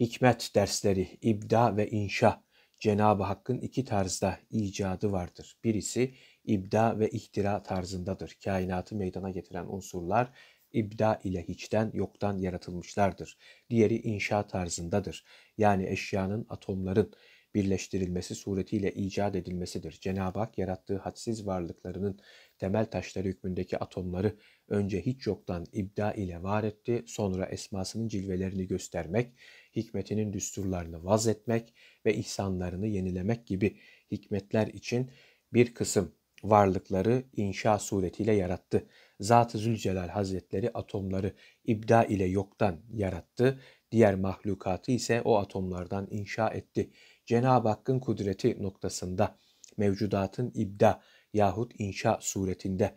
hikmet dersleri, ibda ve inşa Cenab-ı Hakk'ın iki tarzda icadı vardır. Birisi ibda ve ihtira tarzındadır. Kainatı meydana getiren unsurlar ibda ile hiçten yoktan yaratılmışlardır. Diğeri inşa tarzındadır. Yani eşyanın, atomların, birleştirilmesi suretiyle icat edilmesidir. Cenab-ı Hak yarattığı hadsiz varlıklarının temel taşları hükmündeki atomları önce hiç yoktan ibda ile var etti, sonra esmasının cilvelerini göstermek, hikmetinin düsturlarını vaz etmek ve ihsanlarını yenilemek gibi hikmetler için bir kısım varlıkları inşa suretiyle yarattı. Zat-ı Zülcelal Hazretleri atomları ibda ile yoktan yarattı. Diğer mahlukatı ise o atomlardan inşa etti. Cenab-ı Hakk'ın kudreti noktasında mevcudatın ibda yahut inşa suretinde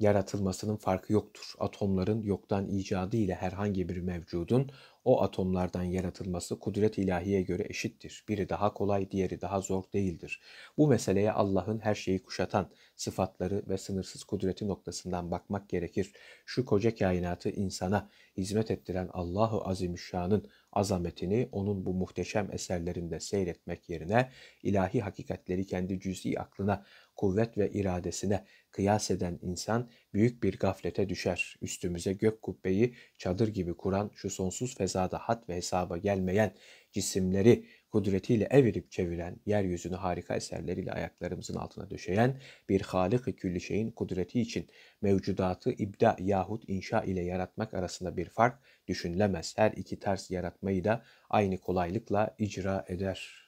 yaratılmasının farkı yoktur. Atomların yoktan icadı ile herhangi bir mevcudun o atomlardan yaratılması kudret ilahiye göre eşittir. Biri daha kolay, diğeri daha zor değildir. Bu meseleye Allah'ın her şeyi kuşatan sıfatları ve sınırsız kudreti noktasından bakmak gerekir. Şu koca kainatı insana hizmet ettiren Allahu Azimüşşan'ın azametini onun bu muhteşem eserlerinde seyretmek yerine ilahi hakikatleri kendi cüz'i aklına, kuvvet ve iradesine kıyas eden insan büyük bir gaflete düşer. Üstümüze gök kubbeyi çadır gibi kuran şu sonsuz fezada hat ve hesaba gelmeyen cisimleri kudretiyle evirip çeviren, yeryüzünü harika eserleriyle ayaklarımızın altına döşeyen bir Halık-ı Külli Şey'in kudreti için mevcudatı ibda yahut inşa ile yaratmak arasında bir fark düşünülemez. Her iki ters yaratmayı da aynı kolaylıkla icra eder.''